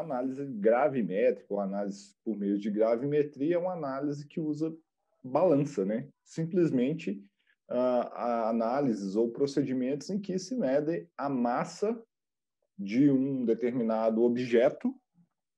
análise gravimétrica, ou análise por meio de gravimetria, é uma análise que usa balança, né? Simplesmente uh, análises ou procedimentos em que se mede a massa de um determinado objeto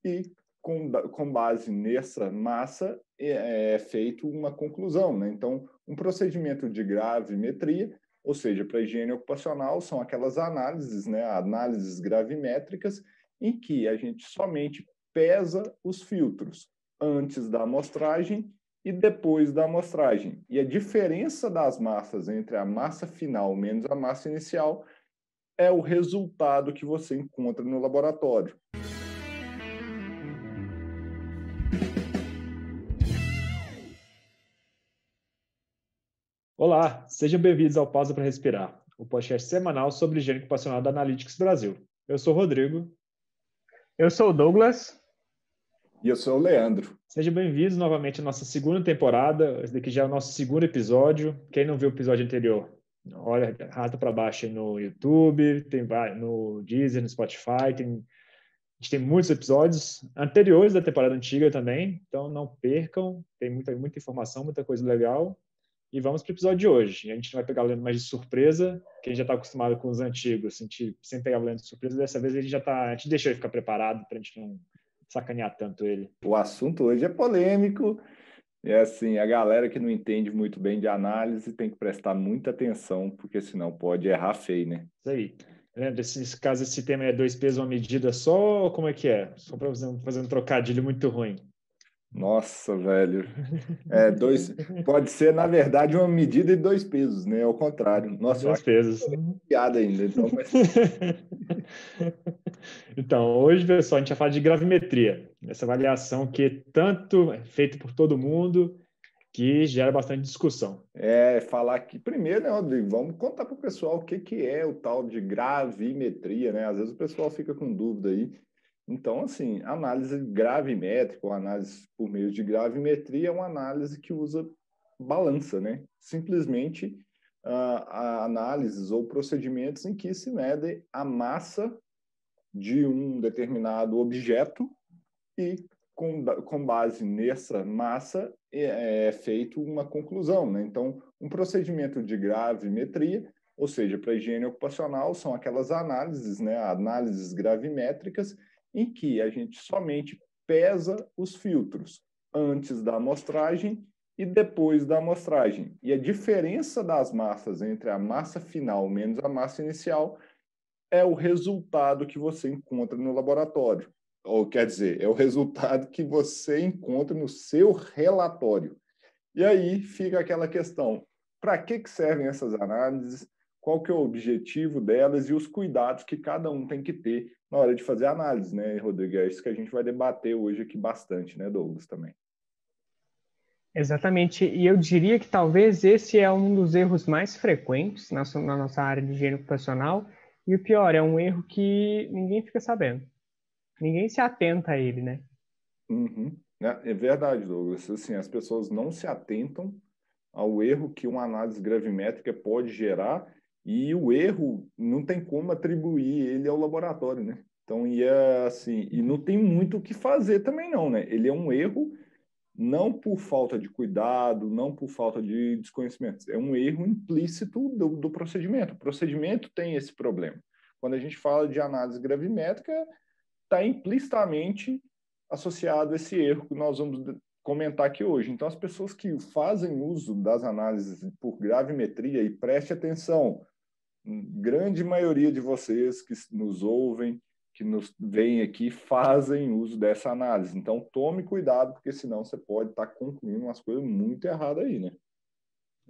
e com, com base nessa massa é, é feito uma conclusão, né? Então, um procedimento de gravimetria ou seja, para higiene ocupacional, são aquelas análises, né, análises gravimétricas, em que a gente somente pesa os filtros antes da amostragem e depois da amostragem. E a diferença das massas entre a massa final menos a massa inicial é o resultado que você encontra no laboratório. Olá, sejam bem-vindos ao Pausa para Respirar, o podcast semanal sobre higiene ocupacional da Analytics Brasil. Eu sou o Rodrigo eu sou o Douglas. E eu sou o Leandro. Sejam bem-vindos novamente à nossa segunda temporada. Esse daqui já é o nosso segundo episódio. Quem não viu o episódio anterior, olha, rata para baixo aí no YouTube, tem no Deezer, no Spotify, tem a gente tem muitos episódios anteriores da temporada antiga também, então não percam, tem muita, muita informação, muita coisa legal. E vamos para o episódio de hoje. A gente não vai pegar o leandro mais de surpresa. Quem já está acostumado com os antigos, a assim, gente sempre pegava o leandro de surpresa. Dessa vez ele já está a gente deixou ele ficar preparado para a gente não sacanear tanto ele. O assunto hoje é polêmico. É assim, a galera que não entende muito bem de análise tem que prestar muita atenção, porque senão pode errar feio, né? Isso aí. Leandro, tá nesse caso, esse tema é dois pesos, uma medida só, ou como é que é? Só para fazer um trocadilho muito ruim. Nossa, velho. É, dois, pode ser, na verdade, uma medida de dois pesos, né? Ao contrário. Nossa, dois pesos. Piada ainda. Então, mas... então, hoje, pessoal, a gente vai falar de gravimetria. Essa avaliação que é tanto é feita por todo mundo que gera bastante discussão. É, falar que primeiro, né, Rodrigo, vamos contar para o pessoal o que, que é o tal de gravimetria, né? Às vezes o pessoal fica com dúvida aí. Então, assim, análise gravimétrica, ou análise por meio de gravimetria, é uma análise que usa balança, né? Simplesmente uh, análises ou procedimentos em que se mede a massa de um determinado objeto e com, com base nessa massa é, é feito uma conclusão, né? Então, um procedimento de gravimetria, ou seja, para higiene ocupacional, são aquelas análises, né? Análises gravimétricas em que a gente somente pesa os filtros antes da amostragem e depois da amostragem. E a diferença das massas entre a massa final menos a massa inicial é o resultado que você encontra no laboratório. Ou quer dizer, é o resultado que você encontra no seu relatório. E aí fica aquela questão: para que, servem essas análises? Qual que é o objetivo delas e os cuidados que cada um tem que ter na hora de fazer análise, né, Rodrigo? É isso que a gente vai debater hoje aqui bastante, né, Douglas, também. Exatamente, e eu diria que talvez esse é um dos erros mais frequentes na, na nossa área de higiene ocupacional, e o pior, é um erro que ninguém fica sabendo. Ninguém se atenta a ele, né? Uhum. É, é verdade, Douglas. Assim, as pessoas não se atentam ao erro que uma análise gravimétrica pode gerar e o erro não tem como atribuir ele ao laboratório, né? Então ia é assim, e não tem muito o que fazer também não, né? Ele é um erro não por falta de cuidado, não por falta de desconhecimento, é um erro implícito do, do procedimento. O procedimento tem esse problema. Quando a gente fala de análise gravimétrica, está implicitamente associado a esse erro que nós vamos comentar aqui hoje. Então, as pessoas que fazem uso das análises por gravimetria, e preste atenção, grande maioria de vocês que nos ouvem, que nos veem aqui, fazem uso dessa análise. Então, tome cuidado, porque senão você pode estar tá concluindo umas coisas muito erradas aí, né?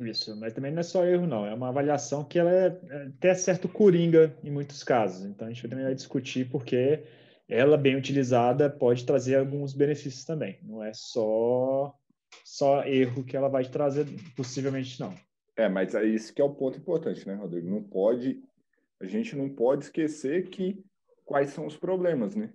Isso, mas também não é só erro, não. É uma avaliação que ela é até certo coringa em muitos casos. Então, a gente também vai discutir porque ela, bem utilizada, pode trazer alguns benefícios também. Não é só, só erro que ela vai trazer, possivelmente, não. É, mas é isso que é o ponto importante, né, Rodrigo? Não pode, a gente não pode esquecer que quais são os problemas, né?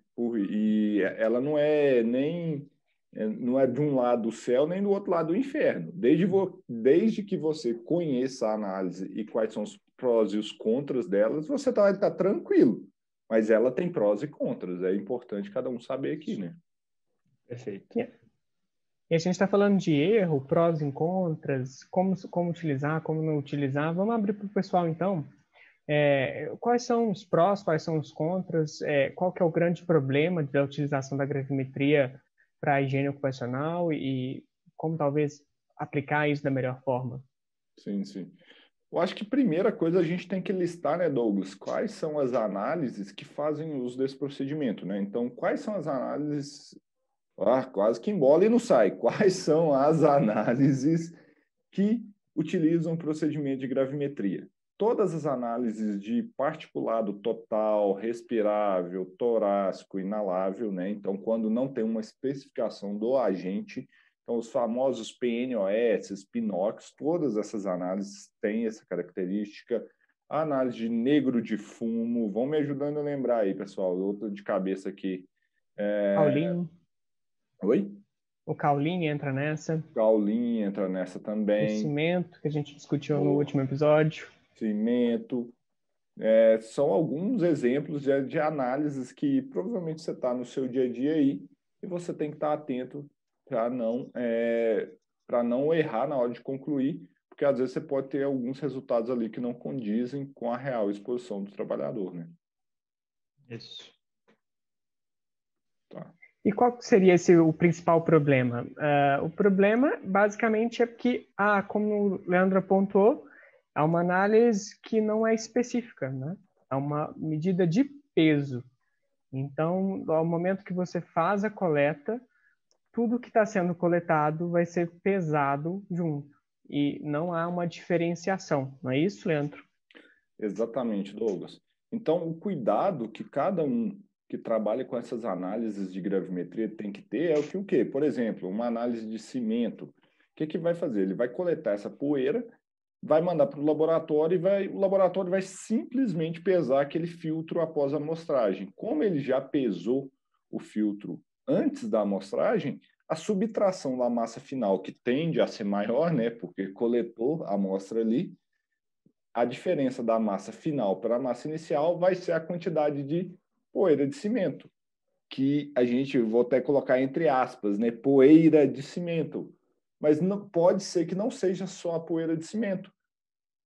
E ela não é nem é, não é de um lado do céu nem do outro lado do inferno. Desde, vo, desde que você conheça a análise e quais são os prós e os contras delas, você tá, tá tranquilo. Mas ela tem prós e contras. É importante cada um saber aqui, né? Perfeito. Yeah. É. E a gente está falando de erro, prós e contras, como, como utilizar, como não utilizar. Vamos abrir para o pessoal, então. É, quais são os prós, quais são os contras, é, qual que é o grande problema da utilização da gravimetria para a higiene ocupacional e, e como talvez aplicar isso da melhor forma? Sim, sim. Eu acho que primeira coisa a gente tem que listar, né, Douglas, quais são as análises que fazem uso desse procedimento, né? Então, quais são as análises ah, quase que embola e não sai. Quais são as análises que utilizam o procedimento de gravimetria? Todas as análises de particulado total, respirável, torácico, inalável, né? Então, quando não tem uma especificação do agente, então os famosos PNOS, PINOX, todas essas análises têm essa característica. A análise de negro de fumo, vão me ajudando a lembrar aí, pessoal, outra de cabeça aqui. É... Paulinho. Oi? O Caulin entra nessa. Caulin entra nessa também. O cimento, que a gente discutiu no último episódio. Cimento. É, são alguns exemplos de, de, análises que provavelmente você está no seu dia a dia aí e você tem que estar tá atento para não, é, não errar na hora de concluir, porque às vezes você pode ter alguns resultados ali que não condizem com a real exposição do trabalhador, né? Isso. Tá. E qual seria esse o principal problema? Uh, o problema, basicamente, é que, ah, como o Leandro apontou, é uma análise que não é específica, né? É uma medida de peso. Então, ao momento que você faz a coleta, tudo que está sendo coletado vai ser pesado junto. E não há uma diferenciação, não é isso, Leandro? Exatamente, Douglas. Então, o cuidado que cada um que trabalha com essas análises de gravimetria tem que ter é o que o quê? Por exemplo, uma análise de cimento. O que, que vai fazer? Ele vai coletar essa poeira, vai mandar para o laboratório e vai, o laboratório vai simplesmente pesar aquele filtro após a amostragem. Como ele já pesou o filtro antes da amostragem, a subtração da massa final, que tende a ser maior, né, porque coletou a amostra ali, a diferença da massa final para a massa inicial vai ser a quantidade de poeira de cimento, que a gente, vou até colocar entre aspas, né, poeira de cimento, mas não pode ser que não seja só a poeira de cimento.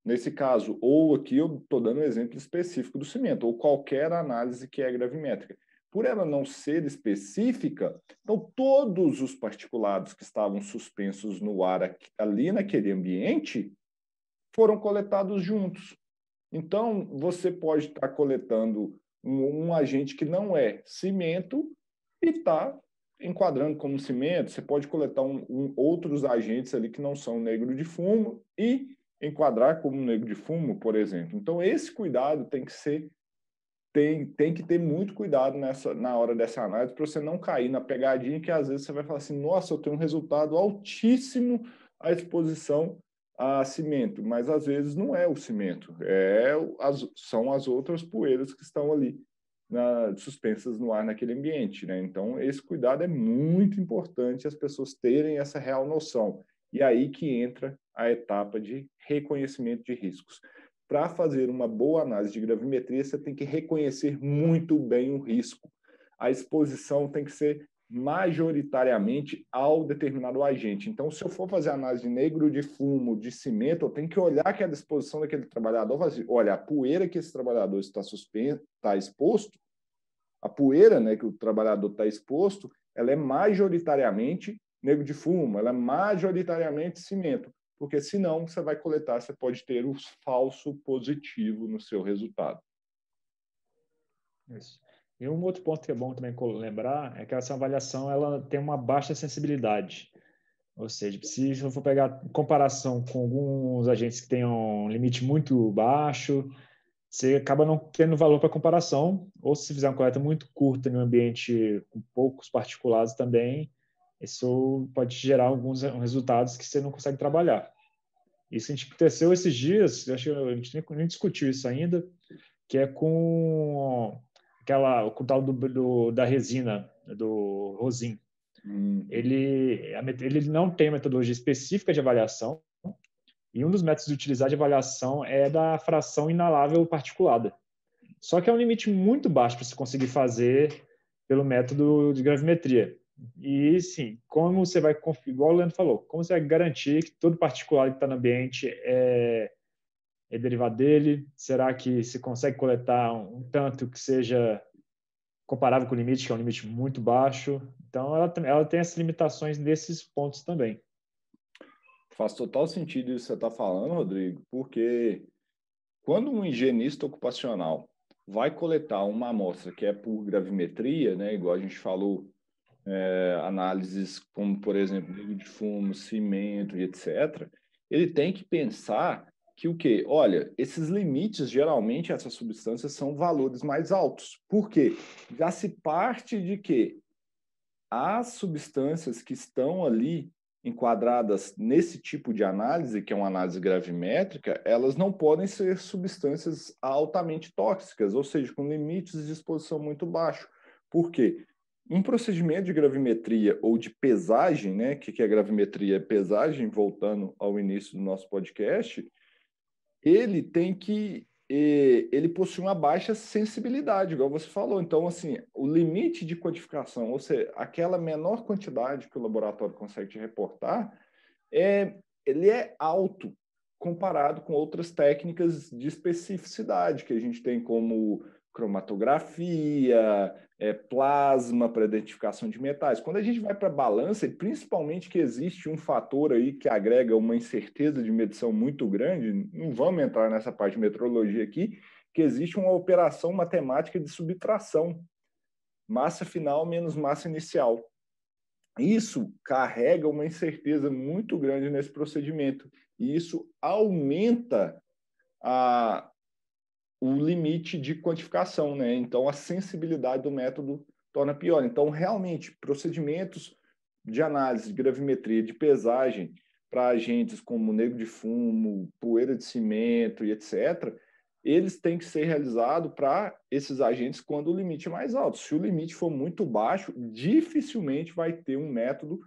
Nesse caso, ou aqui eu estou dando um exemplo específico do cimento, ou qualquer análise que é gravimétrica. Por ela não ser específica, então todos os particulados que estavam suspensos no ar ali naquele ambiente foram coletados juntos. Então, você pode estar tá coletando um, um agente que não é cimento e está enquadrando como cimento, você pode coletar um, um, outros agentes ali que não são negro de fumo e enquadrar como negro de fumo, por exemplo. Então esse cuidado tem que ser tem, tem que ter muito cuidado nessa na hora dessa análise para você não cair na pegadinha que às vezes você vai falar assim, nossa, eu tenho um resultado altíssimo à exposição a cimento, mas às vezes não é o cimento, é as, são as outras poeiras que estão ali na, suspensas no ar naquele ambiente. Né? Então, esse cuidado é muito importante as pessoas terem essa real noção. E é aí que entra a etapa de reconhecimento de riscos. Para fazer uma boa análise de gravimetria, você tem que reconhecer muito bem o risco. A exposição tem que ser majoritariamente ao determinado agente. Então, se eu for fazer análise de negro de fumo, de cimento, eu tenho que olhar que a disposição daquele trabalhador, assim, olha, a poeira que esse trabalhador está suspenso, está exposto, a poeira né, que o trabalhador está exposto, ela é majoritariamente negro de fumo, ela é majoritariamente cimento, porque senão você vai coletar, você pode ter o um falso positivo no seu resultado. Isso. E um outro ponto que é bom também lembrar é que essa avaliação ela tem uma baixa sensibilidade. Ou seja, se eu for pegar em comparação com alguns agentes que tenham um limite muito baixo, você acaba não tendo valor para comparação, ou se fizer uma coleta muito curta em um ambiente com poucos particulados também, isso pode gerar alguns eh, resultados que você não consegue trabalhar. Isso a gente aconteceu esses dias, acho que a gente nem discutiu isso ainda, que é com aquela, o tal do, do, da resina, do rosin. Hum. Ele, ele não tem metodologia específica de avaliação, e um dos métodos de utilizar de avaliação é da fração inalável particulada. Só que é um limite muito baixo para se conseguir fazer pelo método de gravimetria. E sim, como você vai, igual o Leandro falou, como você vai garantir que todo particulado que está no ambiente é é derivado dele? Será que se consegue coletar um tanto que seja comparável com o limite, que é um limite muito baixo? Então, ela, ela tem as limitações nesses pontos também. Faz total sentido isso que você está falando, Rodrigo, porque quando um higienista ocupacional vai coletar uma amostra que é por gravimetria, né, igual a gente falou, é, análises como, por exemplo, de fumo, cimento e etc., ele tem que pensar que o quê? Olha, esses limites, geralmente, essas substâncias são valores mais altos. Por quê? Já se parte de que as substâncias que estão ali enquadradas nesse tipo de análise, que é uma análise gravimétrica, elas não podem ser substâncias altamente tóxicas, ou seja, com limites de exposição muito baixo. Por quê? Um procedimento de gravimetria ou de pesagem, né? O que é gravimetria? É pesagem, voltando ao início do nosso podcast, ele tem que eh, ele possui uma baixa sensibilidade, igual você falou. Então, assim, o limite de codificação, ou seja, aquela menor quantidade que o laboratório consegue te reportar, é, ele é alto comparado com outras técnicas de especificidade que a gente tem como cromatografia, é, plasma para identificação de metais. Quando a gente vai para balança, principalmente que existe um fator aí que agrega uma incerteza de medição muito grande, não vamos entrar nessa parte de metrologia aqui, que existe uma operação matemática de subtração. Massa final menos massa inicial. Isso carrega uma incerteza muito grande nesse procedimento. E isso aumenta a, o limite de quantificação, né? Então, a sensibilidade do método torna pior. Então, realmente, procedimentos de análise de gravimetria, de pesagem para agentes como negro de fumo, poeira de cimento e etc., eles têm que ser realizados para esses agentes quando o limite é mais alto. Se o limite for muito baixo, dificilmente vai ter um método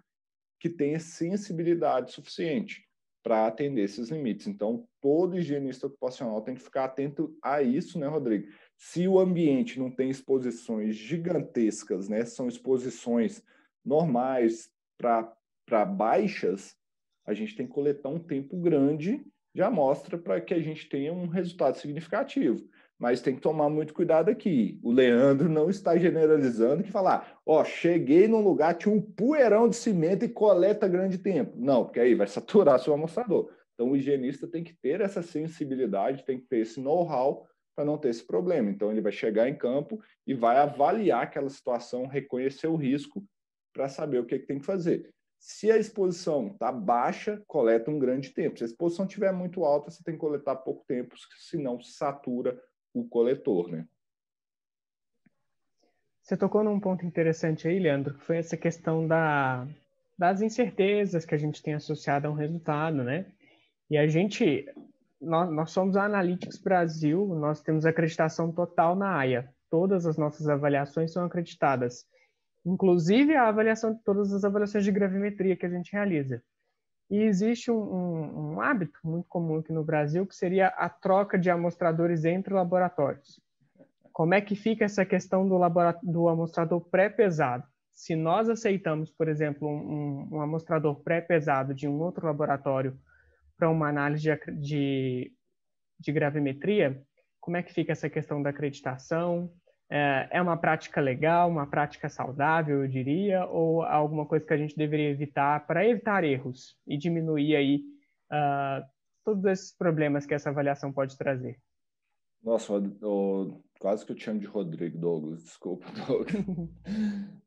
que tenha sensibilidade suficiente para atender esses limites. Então, todo higienista ocupacional tem que ficar atento a isso, né, Rodrigo? Se o ambiente não tem exposições gigantescas, né, são exposições normais para baixas, a gente tem que coletar um tempo grande de amostra para que a gente tenha um resultado significativo. Mas tem que tomar muito cuidado aqui. O Leandro não está generalizando que falar, ah, ó, cheguei num lugar, tinha um poeirão de cimento e coleta grande tempo. Não, porque aí vai saturar seu amostrador. Então, o higienista tem que ter essa sensibilidade, tem que ter esse know-how para não ter esse problema. Então, ele vai chegar em campo e vai avaliar aquela situação, reconhecer o risco para saber o que, é que tem que fazer. Se a exposição está baixa, coleta um grande tempo. Se a exposição estiver muito alta, você tem que coletar pouco tempo, senão satura o coletor, né? Você tocou num ponto interessante aí, Leandro, que foi essa questão da, das incertezas que a gente tem associado a um resultado, né? E a gente, nós, nós somos a Analytics Brasil, nós temos acreditação total na AIA. Todas as nossas avaliações são acreditadas, inclusive a avaliação de todas as avaliações de gravimetria que a gente realiza. E existe um, um, um hábito muito comum aqui no Brasil, que seria a troca de amostradores entre laboratórios. Como é que fica essa questão do, do amostrador pré-pesado? Se nós aceitamos, por exemplo, um, um amostrador pré-pesado de um outro laboratório para uma análise de, de, de, gravimetria, como é que fica essa questão da acreditação? É, é, uma prática legal, uma prática saudável, eu diria, ou alguma coisa que a gente deveria evitar para evitar erros e diminuir aí uh, todos esses problemas que essa avaliação pode trazer? Nossa, eu, quase que eu te chamo de Rodrigo Douglas, desculpa, Douglas.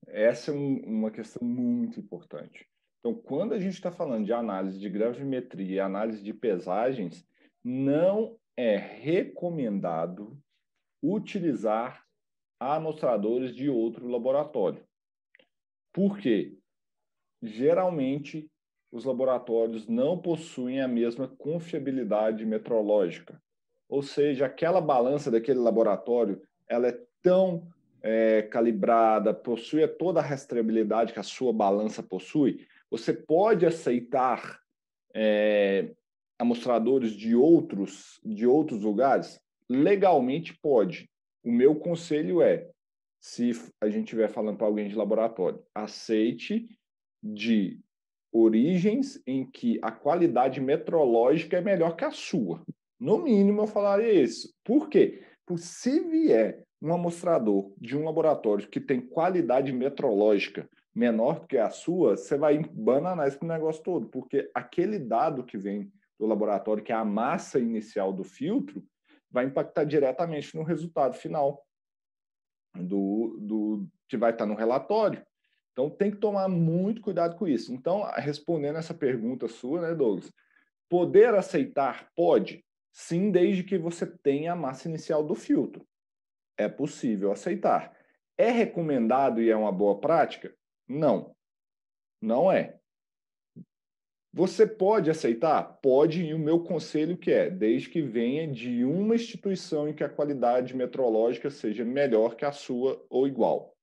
Essa é um, uma questão muito importante. Então, quando a gente está falando de análise de gravimetria e análise de pesagens, não é recomendado utilizar amostradores de outro laboratório. porque Geralmente, os laboratórios não possuem a mesma confiabilidade metrológica. Ou seja, aquela balança daquele laboratório ela é tão é, calibrada, possui toda a rastreabilidade que a sua balança possui, você pode aceitar é, amostradores de outros, de outros lugares? Legalmente pode. O meu conselho é, se a gente estiver falando para alguém de laboratório, aceite de origens em que a qualidade metrológica é melhor que a sua. No mínimo, eu falaria isso. Por quê? Porque se vier um amostrador de um laboratório que tem qualidade metrológica menor do que a sua, você vai bananar esse negócio todo, porque aquele dado que vem do laboratório, que é a massa inicial do filtro, vai impactar diretamente no resultado final do, do que vai estar no relatório. Então tem que tomar muito cuidado com isso. Então, respondendo essa pergunta sua, né, Douglas? Poder aceitar pode? Sim, desde que você tenha a massa inicial do filtro. É possível aceitar. É recomendado e é uma boa prática? Não, não é. Você pode aceitar? Pode, e o meu conselho que é, desde que venha de uma instituição em que a qualidade metrológica seja melhor que a sua ou igual.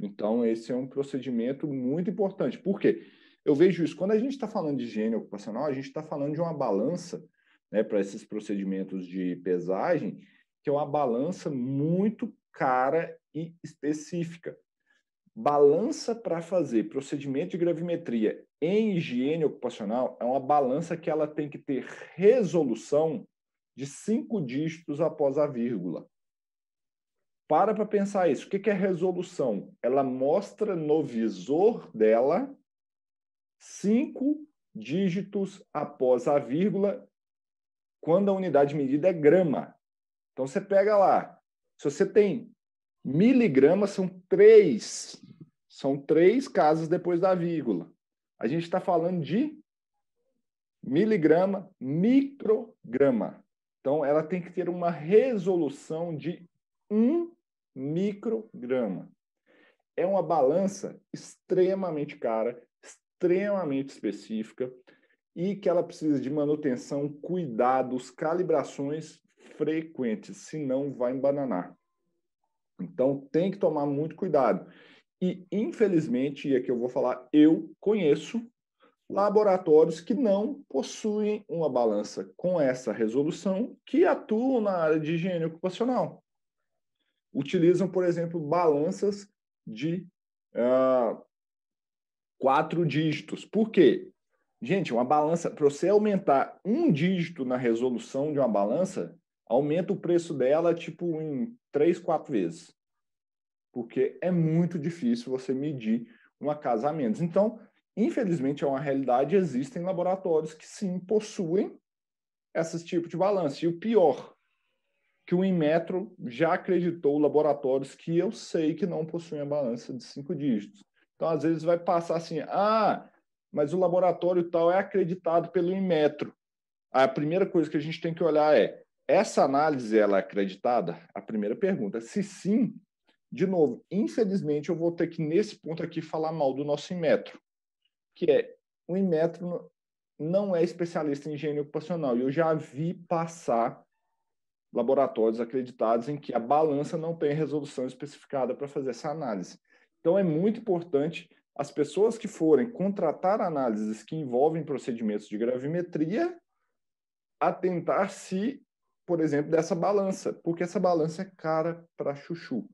Então, esse é um procedimento muito importante. Por quê? Eu vejo isso. Quando a gente está falando de higiene ocupacional, a gente está falando de uma balança né, para esses procedimentos de pesagem, que é uma balança muito cara e específica. Balança para fazer procedimento de gravimetria em higiene ocupacional é uma balança que ela tem que ter resolução de cinco dígitos após a vírgula. Para para pensar isso. O que é resolução? Ela mostra no visor dela cinco dígitos após a vírgula quando a unidade medida é grama. Então você pega lá, se você tem Miligramas são três, são três casas depois da vírgula. A gente está falando de miligrama, micrograma. Então, ela tem que ter uma resolução de um micrograma. É uma balança extremamente cara, extremamente específica e que ela precisa de manutenção, cuidados, calibrações frequentes, senão vai embananar. Então tem que tomar muito cuidado. E infelizmente, e aqui eu vou falar, eu conheço laboratórios que não possuem uma balança com essa resolução que atuam na área de higiene ocupacional. Utilizam, por exemplo, balanças de uh, quatro dígitos. Por quê? Gente, uma balança, para você aumentar um dígito na resolução de uma balança, aumenta o preço dela tipo em três, quatro vezes. Porque é muito difícil você medir uma casa a menos. Então, infelizmente, é uma realidade. Existem laboratórios que sim possuem esses tipos de balanço. E o pior, que o Inmetro já acreditou laboratórios que eu sei que não possuem a balança de cinco dígitos. Então, às vezes, vai passar assim: ah, mas o laboratório tal é acreditado pelo Inmetro. A primeira coisa que a gente tem que olhar é essa análise ela é acreditada? A primeira pergunta. Se sim, de novo, infelizmente eu vou ter que nesse ponto aqui falar mal do nosso Inmetro, que é o Inmetro não é especialista em higiene ocupacional. E eu já vi passar laboratórios acreditados em que a balança não tem resolução especificada para fazer essa análise. Então é muito importante as pessoas que forem contratar análises que envolvem procedimentos de gravimetria atentar se por exemplo, dessa balança, porque essa balança é cara para chuchu.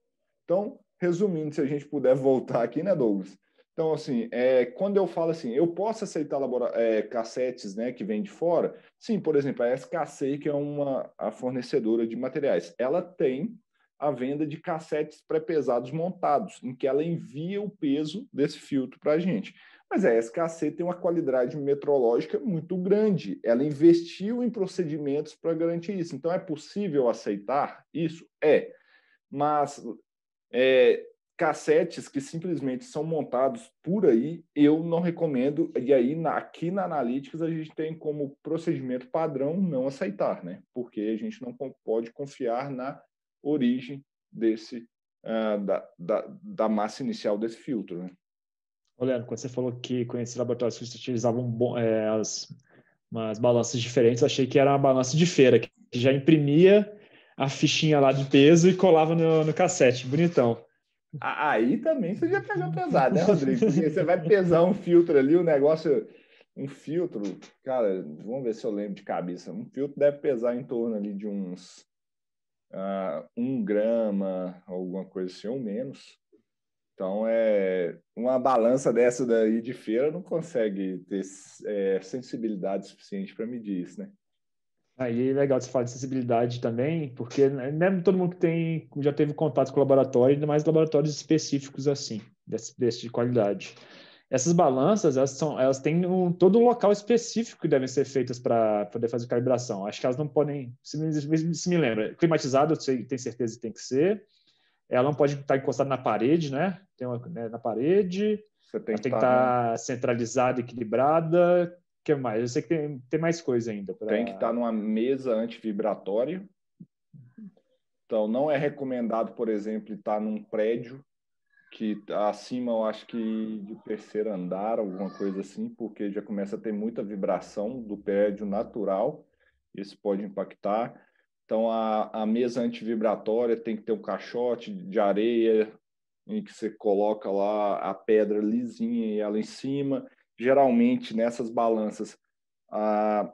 Então, resumindo, se a gente puder voltar aqui, né, Douglas? Então, assim, é, quando eu falo assim, eu posso aceitar labora, é, cassetes né, que vêm de fora? Sim, por exemplo, a SKC, que é uma a fornecedora de materiais, ela tem a venda de cassetes pré-pesados montados, em que ela envia o peso desse filtro para a gente. Mas a SKC tem uma qualidade metrológica muito grande. Ela investiu em procedimentos para garantir isso. Então, é possível aceitar isso? É. Mas é, cassetes que simplesmente são montados por aí, eu não recomendo. E aí, na, aqui na Analytics, a gente tem como procedimento padrão não aceitar, né? Porque a gente não pode confiar na origem desse uh, da, da, da massa inicial desse filtro, né? Olha, quando você falou que conhecia laboratórios que utilizavam é, as, umas balanças diferentes, achei que era uma balança de feira, que já imprimia a fichinha lá de peso e colava no, no cassete. Bonitão. Aí também você já pegou pesado, né, Rodrigo? Porque você vai pesar um filtro ali, o um negócio. Um filtro, cara, vamos ver se eu lembro de cabeça. Um filtro deve pesar em torno ali de uns. Uh, um grama, alguma coisa assim, ou menos. Então, é, uma balança dessa daí de feira não consegue ter é, sensibilidade suficiente para medir isso, né? Aí é legal você falar de sensibilidade também, porque nem é né, todo mundo que tem, já teve contato com laboratório, ainda mais laboratórios específicos assim, desse, desse de qualidade. Essas balanças, elas, são, elas têm um, todo um local específico que devem ser feitas para poder fazer calibração. Acho que elas não podem, se me, se me lembra, climatizado, eu sei, tenho certeza que tem que ser ela não pode estar encostada na parede, né? Tem uma, né, na parede. Você tem, ela que, tem que estar tá tá centralizada, equilibrada. O que mais? Eu sei que tem, tem mais coisa ainda. Pra... Tem que estar tá numa mesa antivibratória. Então, não é recomendado, por exemplo, estar num prédio que acima, eu acho que de terceiro andar, alguma coisa assim, porque já começa a ter muita vibração do prédio natural. Isso pode impactar. Então, a, a mesa antivibratória tem que ter um caixote de areia em que você coloca lá a pedra lisinha e ela em cima. Geralmente, nessas balanças, a,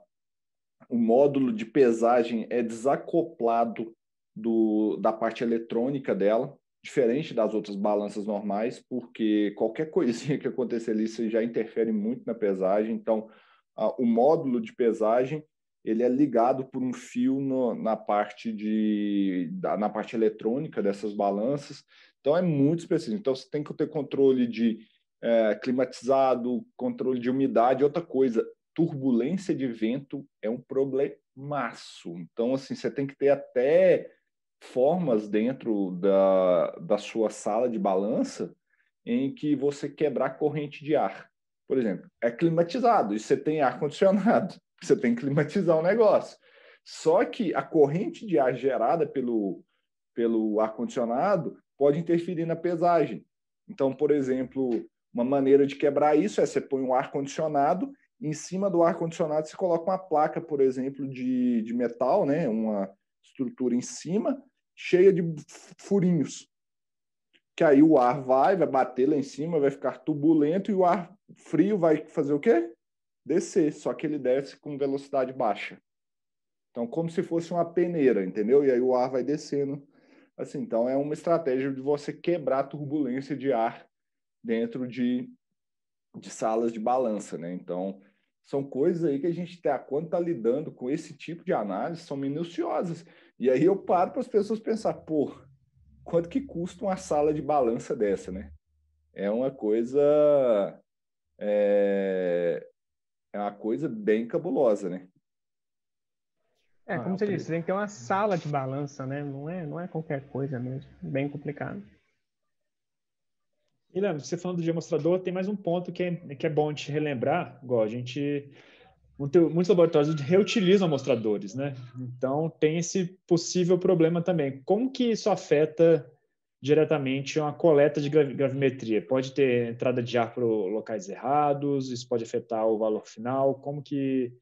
o módulo de pesagem é desacoplado do, da parte eletrônica dela, diferente das outras balanças normais, porque qualquer coisinha que acontecer ali, você já interfere muito na pesagem. Então, a, o módulo de pesagem ele é ligado por um fio no, na parte de da, na parte eletrônica dessas balanças. Então é muito preciso. Então você tem que ter controle de é, climatizado, controle de umidade, outra coisa. Turbulência de vento é um problemaço. Então assim você tem que ter até formas dentro da, da sua sala de balança em que você quebrar corrente de ar. Por exemplo, é climatizado e você tem ar condicionado. Você tem que climatizar o negócio. Só que a corrente de ar gerada pelo, pelo ar-condicionado pode interferir na pesagem. Então, por exemplo, uma maneira de quebrar isso é você põe um ar-condicionado em cima do ar-condicionado você coloca uma placa, por exemplo, de, de metal, né? uma estrutura em cima, cheia de furinhos. Que aí o ar vai, vai bater lá em cima, vai ficar turbulento e o ar frio vai fazer o quê? descer, só que ele desce com velocidade baixa. Então, como se fosse uma peneira, entendeu? E aí o ar vai descendo. Assim, então é uma estratégia de você quebrar a turbulência de ar dentro de, de salas de balança, né? Então, são coisas aí que a gente tá, quando está lidando com esse tipo de análise, são minuciosas. E aí eu paro para as pessoas pensar, pô, quanto que custa uma sala de balança dessa, né? É uma coisa é, é uma coisa bem cabulosa, né? É, ah, como ah, você disse, tem que ter uma sala de balança, né? Não é, não é qualquer coisa mesmo. Bem complicado. E, Leandro, você falando de demonstrador, tem mais um ponto que é, que é bom te relembrar. Igual a gente... Muitos laboratórios reutilizam mostradores, né? Então, tem esse possível problema também. Como que isso afeta diretamente uma coleta de gravimetria. Pode ter entrada de ar para locais errados, isso pode afetar o valor final, como que...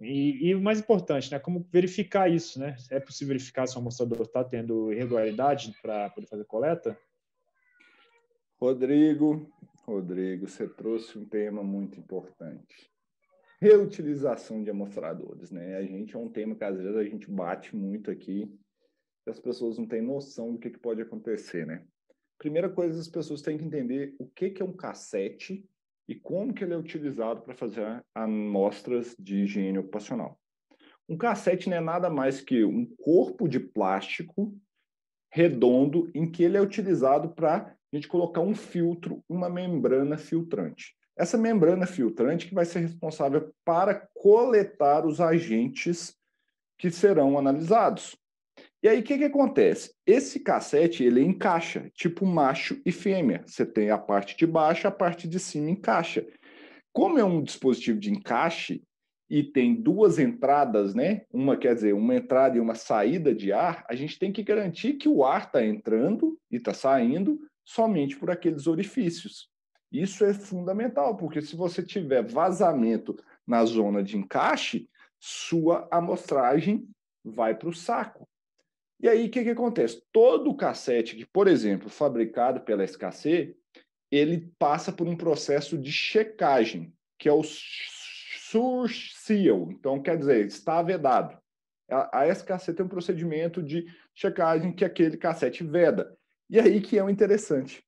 E, e o mais importante, né, como verificar isso, né? É possível verificar se o amostrador está tendo irregularidade para poder fazer coleta? Rodrigo, Rodrigo, você trouxe um tema muito importante. Reutilização de amostradores, né? A gente é um tema que às vezes a gente bate muito aqui, e as pessoas não têm noção do que, que pode acontecer, né? Primeira coisa, as pessoas têm que entender o que, que é um cassete e como que ele é utilizado para fazer amostras de higiene ocupacional. Um cassete não é nada mais que um corpo de plástico redondo em que ele é utilizado para a gente colocar um filtro, uma membrana filtrante. Essa membrana filtrante que vai ser responsável para coletar os agentes que serão analisados. E aí, o que, que acontece? Esse cassete, ele encaixa, tipo macho e fêmea. Você tem a parte de baixo, a parte de cima encaixa. Como é um dispositivo de encaixe e tem duas entradas, né? Uma quer dizer, uma entrada e uma saída de ar, a gente tem que garantir que o ar está entrando e está saindo somente por aqueles orifícios. Isso é fundamental, porque se você tiver vazamento na zona de encaixe, sua amostragem vai para o saco. E aí, o que, que acontece? Todo cassete que, por exemplo, fabricado pela SKC, ele passa por um processo de checagem, que é o SURSEAL. Então, quer dizer, está vedado. a SKC tem um procedimento de checagem que aquele cassete veda. E aí que é o interessante.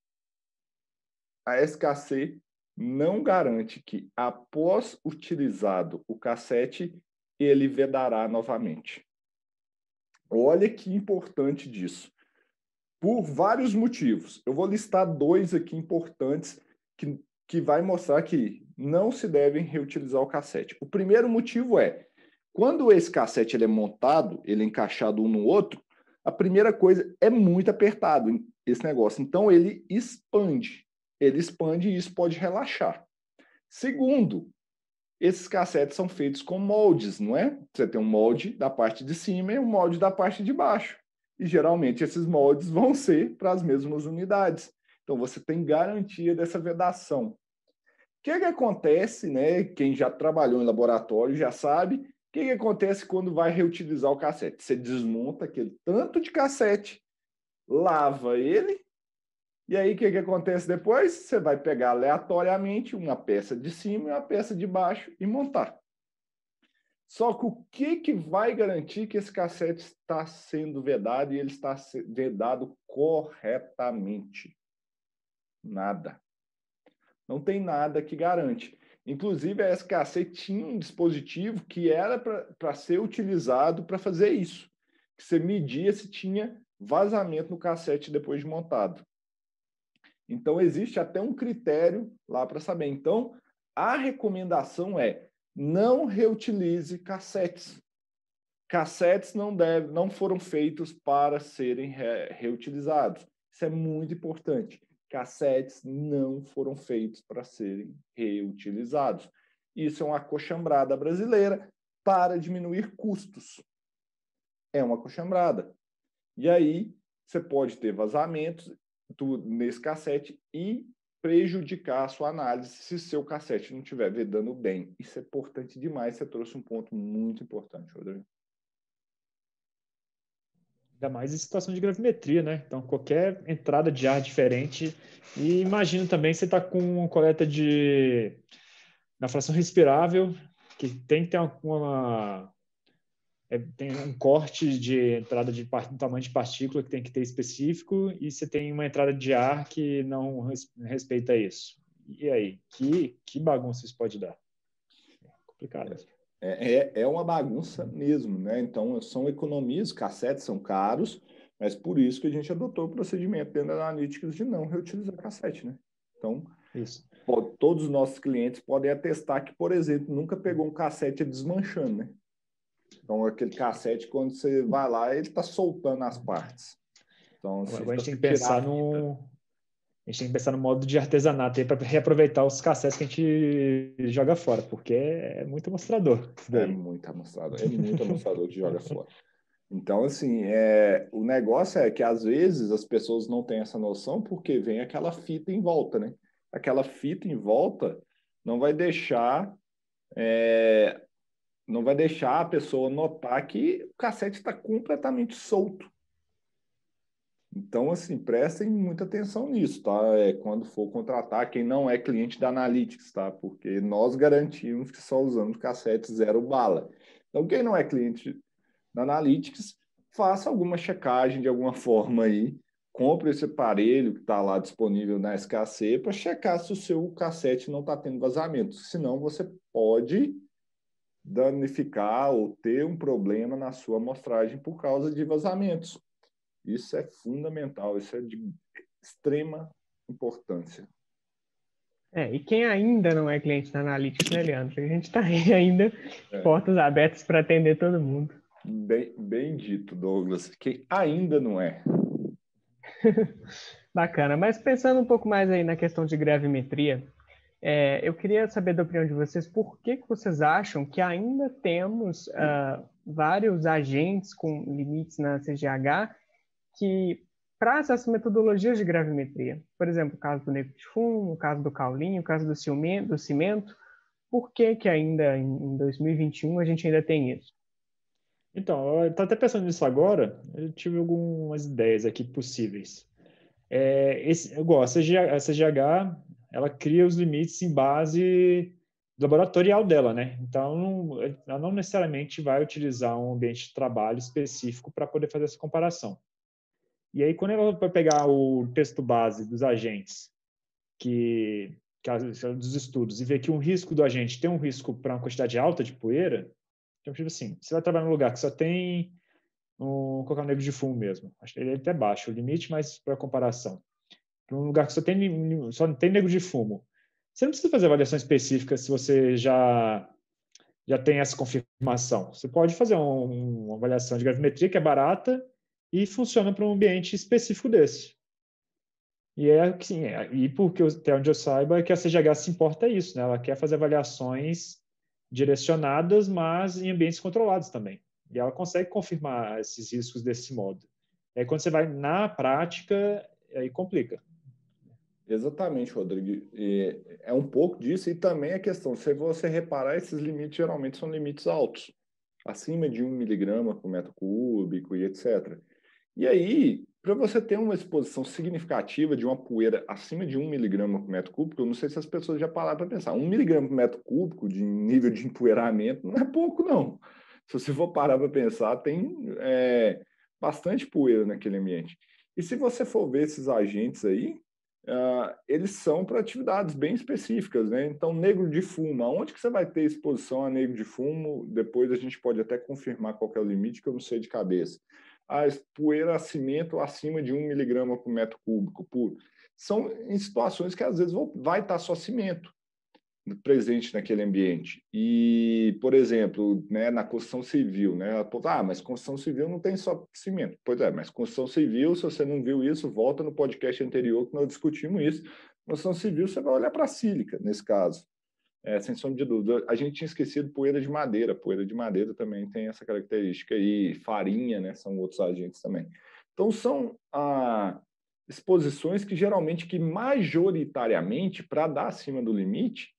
A SKC não garante que, após utilizado o cassete, ele vedará novamente. Olha que importante disso. Por vários motivos. Eu vou listar dois aqui importantes que, que vai mostrar que não se devem reutilizar o cassete. O primeiro motivo é, quando esse cassete ele é montado, ele é encaixado um no outro, a primeira coisa é muito apertado esse negócio. Então ele expande, ele expande e isso pode relaxar. Segundo, esses cassetes são feitos com moldes, não é? Você tem um molde da parte de cima e um molde da parte de baixo. E geralmente esses moldes vão ser para as mesmas unidades. Então você tem garantia dessa vedação. O que, é que acontece, né? Quem já trabalhou em laboratório já sabe. O que, é que acontece quando vai reutilizar o cassete? Você desmonta aquele tanto de cassete, lava ele e aí, o que, que acontece depois? Você vai pegar aleatoriamente uma peça de cima e uma peça de baixo e montar. Só que o que, que vai garantir que esse cassete está sendo vedado e ele está vedado corretamente? Nada. Não tem nada que garante. Inclusive, a SKC tinha um dispositivo que era para ser utilizado para fazer isso. Que você media se tinha vazamento no cassete depois de montado. Então, existe até um critério lá para saber. Então, a recomendação é não reutilize cassetes. Cassetes não, deve, não foram feitos para serem re reutilizados. Isso é muito importante. Cassetes não foram feitos para serem reutilizados. Isso é uma coxambrada brasileira para diminuir custos. É uma coxambrada. E aí você pode ter vazamentos tudo nesse cassete e prejudicar a sua análise se seu cassete não estiver vedando bem. Isso é importante demais. Você trouxe um ponto muito importante, Rodrigo. Ainda mais em situação de gravimetria, né? Então, qualquer entrada de ar diferente. E imagino também você está com uma coleta de. na fração respirável, que tem que ter uma, é, tem um corte de entrada de, tamanho de partícula que tem que ter específico e você tem uma entrada de ar que não respeita isso. E aí, que, que bagunça isso pode dar? É complicado. É, é, é uma bagunça mesmo, né? Então, são economias, cassetes são caros, mas por isso que a gente adotou o procedimento dentro da Analytics de não reutilizar cassete, né? Então, isso. Pode, todos os nossos clientes podem atestar que, por exemplo, nunca pegou um cassete desmanchando, né? Então, aquele cassete, quando você vai lá, ele está soltando as partes. Então, Agora, a gente tem que assim, pensar no. A gente tem que pensar no modo de artesanato para reaproveitar os cassetes que a gente joga fora, porque é muito amostrador. É muito amostrador, é, é muito amostrador que joga fora. Então, assim, é, o negócio é que às vezes as pessoas não têm essa noção porque vem aquela fita em volta, né? Aquela fita em volta não vai deixar é, não vai deixar a pessoa notar que o cassete está completamente solto. Então, assim, prestem muita atenção nisso, tá? É, quando for contratar quem não é cliente da Analytics, tá? Porque nós garantimos que só usamos cassete zero bala. Então, quem não é cliente da Analytics, faça alguma checagem de alguma forma aí. Compre esse aparelho que está lá disponível na SKC para checar se o seu cassete não está tendo vazamento. Senão, você pode danificar ou ter um problema na sua amostragem por causa de vazamentos. Isso é fundamental, isso é de extrema importância. É, e quem ainda não é cliente da Analytics, né, Leandro? A gente está ainda é. portas abertas para atender todo mundo. Bem, bem dito, Douglas, que ainda não é. Bacana, mas pensando um pouco mais aí na questão de gravimetria, é, eu queria saber da opinião de vocês por que, que vocês acham que ainda temos uh, vários agentes com limites na CGH que para essas metodologias de gravimetria, por exemplo, o caso do negro de fumo, o caso do caulinho, o caso do, do cimento, por que que ainda em 2021 a gente ainda tem isso? Então, eu estou até pensando nisso agora, eu tive algumas ideias aqui possíveis. É, esse, igual, a CGH, a CGH ela cria os limites em base laboratorial dela, né? Então, ela não necessariamente vai utilizar um ambiente de trabalho específico para poder fazer essa comparação. E aí, quando ela vai pegar o texto base dos agentes, que, que dos estudos, e ver que um risco do agente tem um risco para uma quantidade alta de poeira, então, tipo assim, você vai trabalhar num lugar que só tem um cocal negro de fumo mesmo. Ele é até baixo o limite, mas para comparação para um lugar que só tem, só tem negro de fumo. Você não precisa fazer avaliação específica se você já, já tem essa confirmação. Você pode fazer um, uma avaliação de gravimetria, que é barata e funciona para um ambiente específico desse. E é sim, é, e porque até onde eu saiba é que a CGH se importa isso, né? Ela quer fazer avaliações direcionadas, mas em ambientes controlados também. E ela consegue confirmar esses riscos desse modo. Aí quando você vai na prática, aí complica. Exatamente, Rodrigo. E é um pouco disso e também a questão, se você reparar, esses limites geralmente são limites altos, acima de um miligrama por metro cúbico e etc. E aí, para você ter uma exposição significativa de uma poeira acima de um miligrama por metro cúbico, eu não sei se as pessoas já pararam para pensar, um miligrama por metro cúbico de nível de empoeiramento não é pouco, não. Se você for parar para pensar, tem é, bastante poeira naquele ambiente. E se você for ver esses agentes aí, Uh, eles são para atividades bem específicas, né? Então, negro de fumo, aonde que você vai ter exposição a negro de fumo? Depois a gente pode até confirmar qual é o limite, que eu não sei de cabeça. A ah, poeira a cimento acima de 1 miligrama por metro cúbico puro. São em situações que às vezes vai estar só cimento presente naquele ambiente. E, por exemplo, né, na construção civil, né, ah, mas construção civil não tem só cimento. Pois é, mas construção civil, se você não viu isso, volta no podcast anterior que nós discutimos isso. Construção civil, você vai olhar para a sílica, nesse caso. É, sem sombra de dúvida. A gente tinha esquecido poeira de madeira. Poeira de madeira também tem essa característica. E farinha, né, são outros agentes também. Então, são ah, exposições que geralmente, que majoritariamente, para dar acima do limite,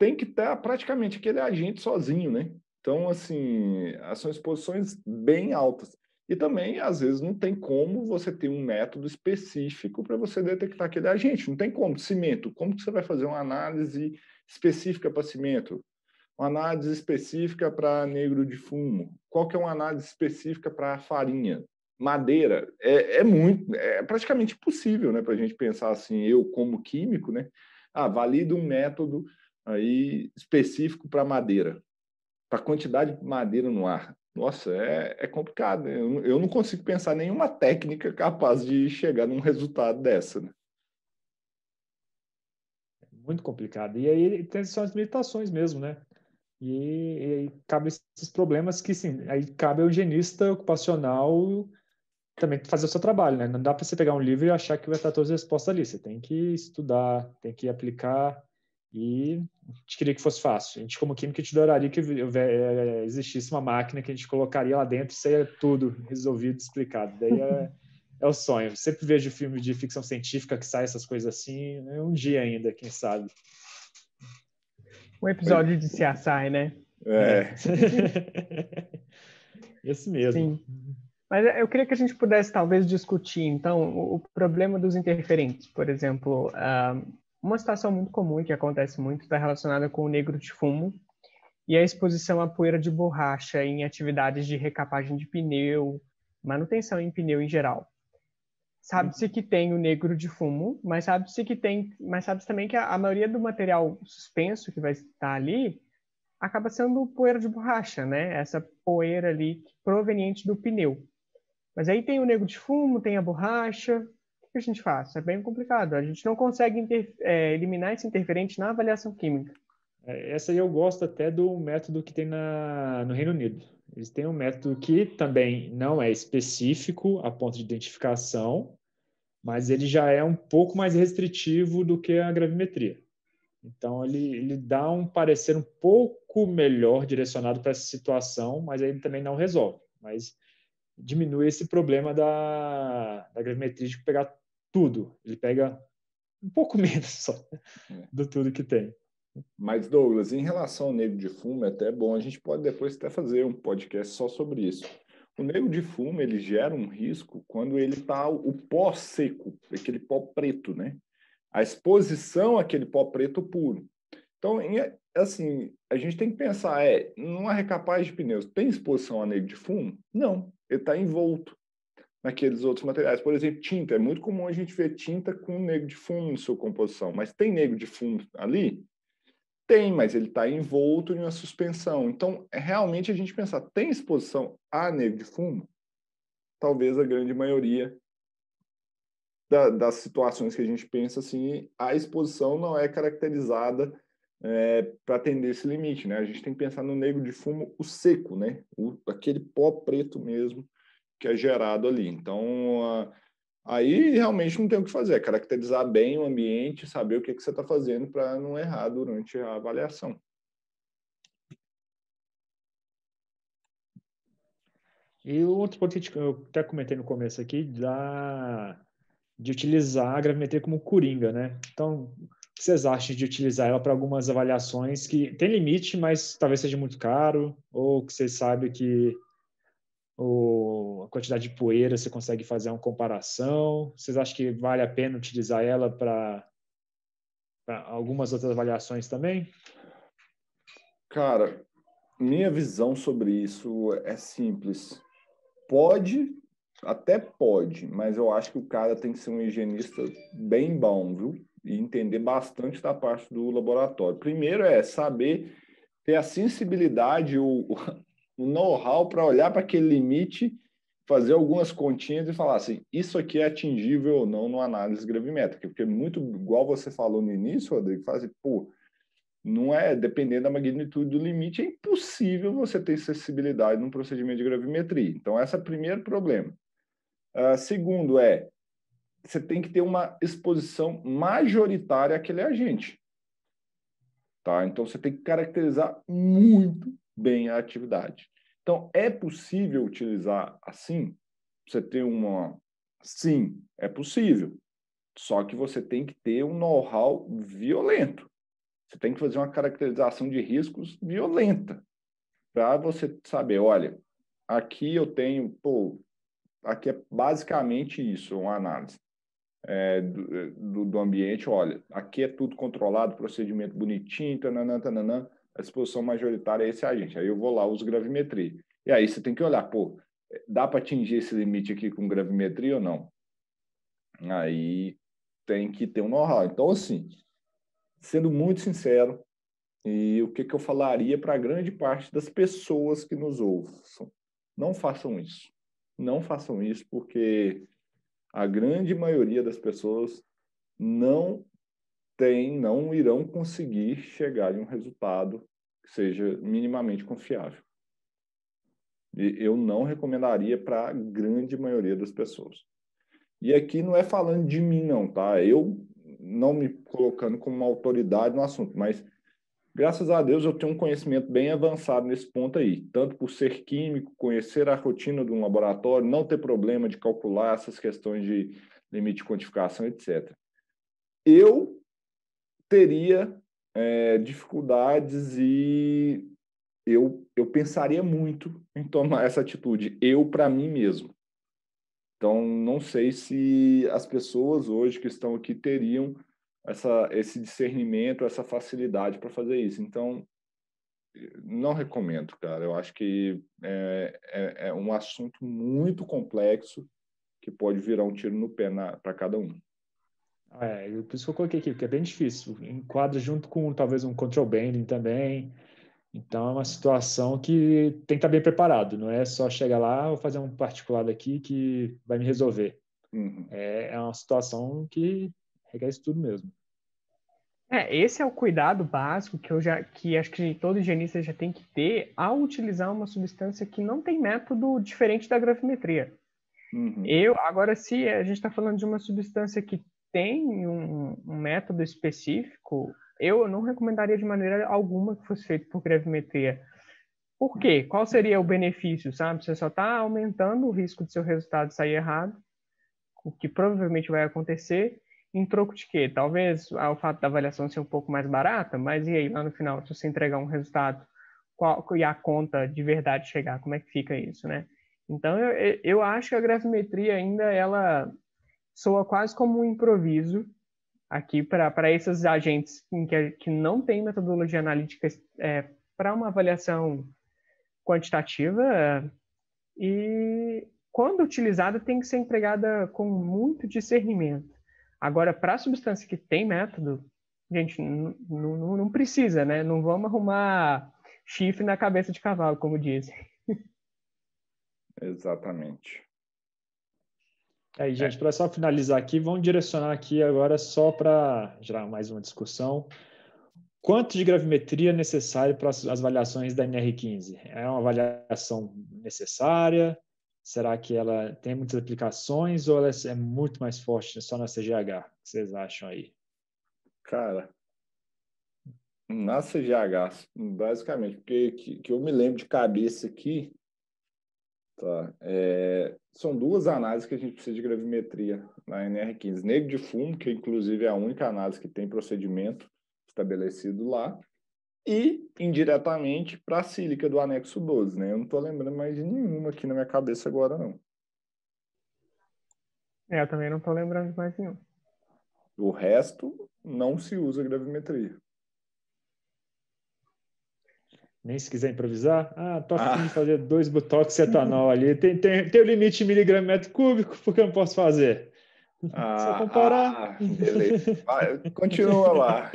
tem que estar tá praticamente aquele agente sozinho, né? Então, assim, são exposições bem altas. E também, às vezes, não tem como você ter um método específico para você detectar aquele agente. Não tem como. Cimento, como que você vai fazer uma análise específica para cimento? Uma análise específica para negro de fumo? Qual que é uma análise específica para farinha? Madeira? É, é, muito, é praticamente impossível né, para a gente pensar assim, eu como químico, né? Ah, valido um método aí específico para madeira, para quantidade de madeira no ar. Nossa, é, é complicado. Né? Eu, eu, não consigo pensar nenhuma técnica capaz de chegar num resultado dessa. Né? Muito complicado. E aí tem só as limitações mesmo, né? E, e aí esses problemas que, sim, aí cabe ao higienista ocupacional também fazer o seu trabalho, né? Não dá para você pegar um livro e achar que vai estar todas as respostas ali. Você tem que estudar, tem que aplicar e a gente queria que fosse fácil. A gente, como química, te adoraria que eh, existisse uma máquina que a gente colocaria lá dentro e seria tudo resolvido, explicado. Daí é, é o sonho. Sempre vejo filme de ficção científica que sai essas coisas assim. Né, um dia ainda, quem sabe. Um episódio de CSI, né? É. é. Esse mesmo. Sim. Mas eu queria que a gente pudesse, talvez, discutir, então, o problema dos interferentes. Por exemplo, uh, uma situação muito comum e que acontece muito está relacionada com o negro de fumo e a exposição à poeira de borracha em atividades de recapagem de pneu, manutenção em pneu em geral. Sabe-se que tem o negro de fumo, mas sabe-se que tem, mas sabe também que a, a, maioria do material suspenso que vai estar ali acaba sendo poeira de borracha, né? Essa poeira ali proveniente do pneu. Mas aí tem o negro de fumo, tem a borracha, que a gente faz? É bem complicado. A gente não consegue é, eliminar esse interferente na avaliação química. É, essa eu gosto até do método que tem na, no Reino Unido. Eles têm um método que também não é específico a ponto de identificação, mas ele já é um pouco mais restritivo do que a gravimetria. Então, ele, ele dá um parecer um pouco melhor direcionado para essa situação, mas ele também não resolve. Mas diminui esse problema da, da gravimetria de pegar tudo. Ele pega um pouco menos só é. do tudo que tem. Mas, Douglas, em relação ao negro de fumo, é até bom, a gente pode depois até fazer um podcast só sobre isso. O negro de fumo, ele gera um risco quando ele está o pó seco, aquele pó preto, né? A exposição àquele pó preto puro. Então, é, assim, a gente tem que pensar, é, não é recapaz de pneus, tem exposição a negro de fumo? Não, ele está envolto naqueles outros materiais. Por exemplo, tinta. É muito comum a gente ver tinta com negro de fumo em sua composição. Mas tem negro de fumo ali? Tem, mas ele está envolto em uma suspensão. Então, é realmente, a gente pensar, tem exposição a negro de fumo? Talvez a grande maioria da, das situações que a gente pensa assim, a exposição não é caracterizada é, para atender esse limite. Né? A gente tem que pensar no negro de fumo, o seco, né? O, aquele pó preto mesmo, que é gerado ali. Então, aí realmente não tem o que fazer, é caracterizar bem o ambiente, saber o que, que você está fazendo para não errar durante a avaliação. E o outro ponto que eu até comentei no começo aqui, da, de utilizar a gravimetria como coringa, né? Então, o que vocês acham de utilizar ela para algumas avaliações que tem limite, mas talvez seja muito caro, ou que vocês sabem que o, a quantidade de poeira, você consegue fazer uma comparação? Vocês acham que vale a pena utilizar ela para algumas outras avaliações também? Cara, minha visão sobre isso é simples. Pode, até pode, mas eu acho que o cara tem que ser um higienista bem bom, viu? E entender bastante da parte do laboratório. Primeiro é saber ter a sensibilidade ou um know-how para olhar para aquele limite, fazer algumas continhas e falar assim, isso aqui é atingível ou não no análise gravimétrica, porque é muito igual você falou no início, Rodrigo, assim, pô, não é, dependendo da magnitude do limite, é impossível você ter sensibilidade num procedimento de gravimetria. Então, esse é o primeiro problema. Uh, segundo é, você tem que ter uma exposição majoritária àquele agente. Tá? Então, você tem que caracterizar muito, bem a atividade. Então, é possível utilizar assim? Você tem uma. Sim, é possível. Só que você tem que ter um know-how violento. Você tem que fazer uma caracterização de riscos violenta para você saber, olha, aqui eu tenho, pô, aqui é basicamente isso, uma análise é, do, é, do, ambiente, olha, aqui é tudo controlado, procedimento bonitinho, tananã, tananã, a exposição majoritária é esse agente. Aí eu vou lá, uso gravimetria. E aí você tem que olhar, pô, dá para atingir esse limite aqui com gravimetria ou não? Aí tem que ter um know-how. Então, assim, sendo muito sincero, e o que, que eu falaria para grande parte das pessoas que nos ouçam? Não façam isso. Não façam isso, porque a grande maioria das pessoas não tem, não irão conseguir chegar em um resultado seja minimamente confiável. E eu não recomendaria para a grande maioria das pessoas. E aqui não é falando de mim, não, tá? Eu não me colocando como uma autoridade no assunto, mas graças a Deus eu tenho um conhecimento bem avançado nesse ponto aí, tanto por ser químico, conhecer a rotina de um laboratório, não ter problema de calcular essas questões de limite de quantificação, etc. Eu teria é, dificuldades e eu, eu pensaria muito em tomar essa atitude, eu para mim mesmo. Então, não sei se as pessoas hoje que estão aqui teriam essa, esse discernimento, essa facilidade para fazer isso. Então, não recomendo, cara. Eu acho que é, é, é um assunto muito complexo que pode virar um tiro no pé para cada um. É, eu, por isso que eu coloquei aqui, porque é bem difícil. Enquadra junto com talvez um control banding também. Então é uma situação que tem que estar bem preparado, não é só chegar lá ah, ou fazer um particular daqui que vai me resolver. Uhum. É, é uma situação que requer isso tudo mesmo. É, esse é o cuidado básico que eu já que acho que todo higienista já tem que ter ao utilizar uma substância que não tem método diferente da gravimetria Uhum. Eu agora se a gente está falando de uma substância que tem um, um método específico, eu não recomendaria de maneira alguma que fosse feito por gravimetria. Por quê? Qual seria o benefício, sabe? Você só está aumentando o risco de seu resultado sair errado, o que provavelmente vai acontecer, em troco de quê? Talvez ah, o fato da avaliação ser um pouco mais barata, mas e aí, lá no final, se você entregar um resultado qual, e a conta de verdade chegar, como é que fica isso, né? Então, eu, eu acho que a gravimetria ainda, ela soa quase como um improviso aqui para esses agentes que, que, não tem metodologia analítica é, para uma avaliação quantitativa é, e quando utilizada tem que ser empregada com muito discernimento. Agora, para substância que tem método, gente, não precisa, né? Não vamos arrumar chifre na cabeça de cavalo, como dizem. Exatamente. Aí, é, gente, é. para só finalizar aqui, vamos direcionar aqui agora só para gerar mais uma discussão. Quanto de gravimetria é necessário para as avaliações da NR15? É uma avaliação necessária? Será que ela tem muitas aplicações ou ela é, é muito mais forte só na CGH? O que vocês acham aí? Cara, na CGH, basicamente, porque que, que eu me lembro de cabeça aqui, Tá. É, são duas análises que a gente precisa de gravimetria na NR15. Negro de fumo, que inclusive é a única análise que tem procedimento estabelecido lá, e indiretamente para a sílica do anexo 12, né? Eu não estou lembrando mais de nenhuma aqui na minha cabeça agora, não. É, eu também não estou lembrando de mais nenhum. O resto não se usa gravimetria. Nem se quiser improvisar. Ah, tô afim ah. de fazer dois botox e etanol ali. Tem, tem, tem o limite miligrama metro cúbico, porque eu não posso fazer. Ah, Só comparar. Ah, beleza. Vai, continua lá.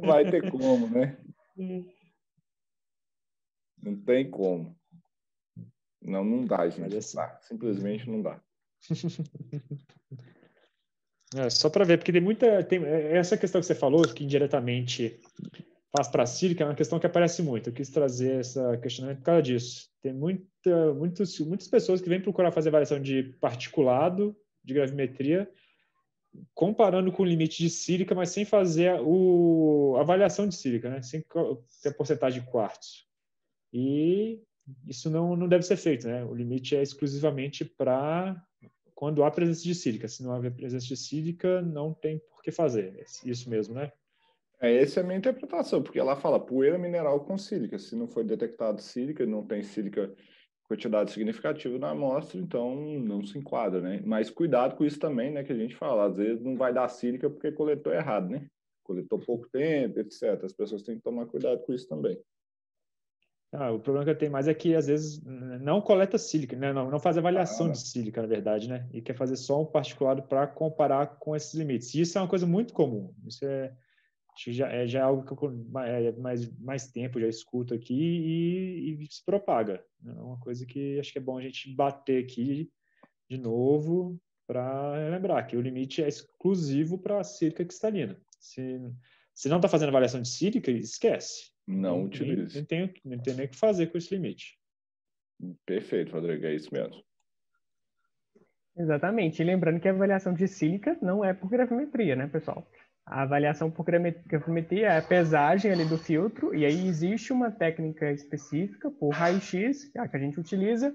Não vai ter como, né? Não tem como. Não, não dá, gente. É assim... Dá. Simplesmente não dá. É, só para ver, porque tem muita. Tem, é, é essa questão que você falou, que indiretamente faz para si, que é uma questão que aparece muito. Eu quis trazer essa questionamento por causa disso. Tem muita, muitos, muitas pessoas que vêm procurar fazer avaliação de particulado, de gravimetria, comparando com o limite de sílica, mas sem fazer o, a avaliação de sílica, né? sem ter a porcentagem de quartos. E isso não, não deve ser feito, né? O limite é exclusivamente para quando há presença de sílica. Se não houver presença de sílica, não tem por que fazer. É isso mesmo, né? É, essa é a minha interpretação, porque ela fala poeira mineral com sílica. Se não foi detectado sílica, não tem sílica quantidade significativa na amostra, então não se enquadra, né? Mas cuidado com isso também, né? Que a gente fala, às vezes não vai dar sílica porque coletou errado, né? Coletou pouco tempo, etc. As pessoas têm que tomar cuidado com isso também. Ah, o problema que eu tenho mais é que às vezes não coleta sílica, né? não, não faz avaliação ah. de sílica, na verdade, né? E quer fazer só um particulado para comparar com esses limites. E isso é uma coisa muito comum. Isso é, Acho que já é, já é algo que eu é, mais, mais tempo já escuto aqui e, e, se propaga. Né? É uma coisa que acho que é bom a gente bater aqui de novo para lembrar que o limite é exclusivo para a sílica cristalina. Se, se não está fazendo avaliação de sílica, esquece. Não, utilize. Não tem, não tem nem o que fazer com esse limite. Perfeito, Rodrigo, é isso mesmo. Exatamente. E lembrando que a avaliação de sílica não é por gravimetria, né, pessoal? A avaliação por grafometria é a pesagem ali do filtro, e aí existe uma técnica específica por raio-x, que é a gente utiliza,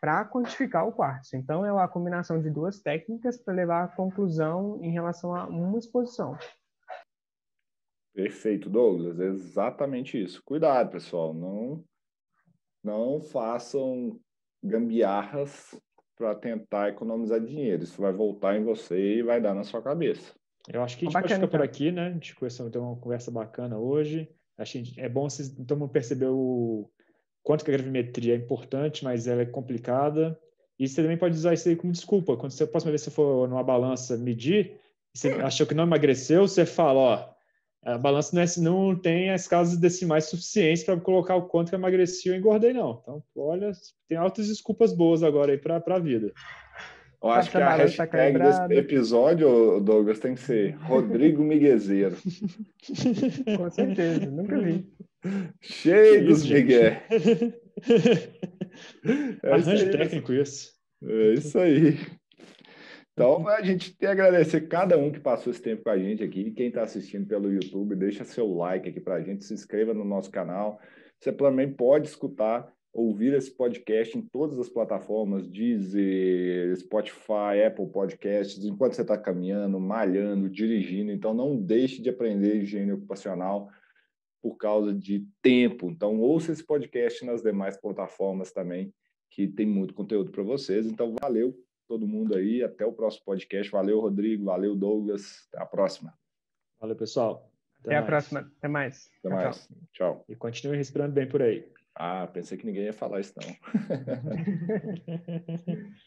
para quantificar o quartzo. Então, é uma combinação de duas técnicas para levar à conclusão em relação a uma exposição. Perfeito, Douglas. É exatamente isso. Cuidado, pessoal. Não, não façam gambiarras para tentar economizar dinheiro. Isso vai voltar em você e vai dar na sua cabeça. Eu acho que a gente bacana, pode ficar então. por aqui, né? A gente começou a ter uma conversa bacana hoje. Acho que é bom vocês então perceber o quanto que a gravimetria é importante, mas ela é complicada. E você também pode usar isso aí como desculpa. Quando você, a próxima vez que você for numa balança medir, você hum. achou que não emagreceu, você fala, ó, a balança não, é, não tem as casas decimais suficientes para colocar o quanto que eu emagreci ou engordei, não. Então, olha, tem altas desculpas boas agora aí para a vida. Eu acho que a tá hashtag desse episódio, Douglas, tem que ser Rodrigo Miguezeiro. Com certeza, nunca vi. Cheio dos migué. é Arranjo técnico isso. É isso aí. Então, uhum. a gente tem que agradecer cada um que passou esse tempo com a gente aqui. Quem está assistindo pelo YouTube, deixa seu like aqui para a gente, se inscreva no nosso canal. Você também pode escutar ouvir esse podcast em todas as plataformas, Deezer, Spotify, Apple Podcasts, enquanto você está caminhando, malhando, dirigindo. Então, não deixe de aprender higiene ocupacional por causa de tempo. Então, ouça esse podcast nas demais plataformas também, que tem muito conteúdo para vocês. Então, valeu todo mundo aí. Até o próximo podcast. Valeu, Rodrigo. Valeu, Douglas. Até a próxima. Valeu, pessoal. Até, Até a próxima. Até mais. Até mais. Tchau. tchau. E continue respirando bem por aí. Ah, pensei que ninguém ia falar isso, não.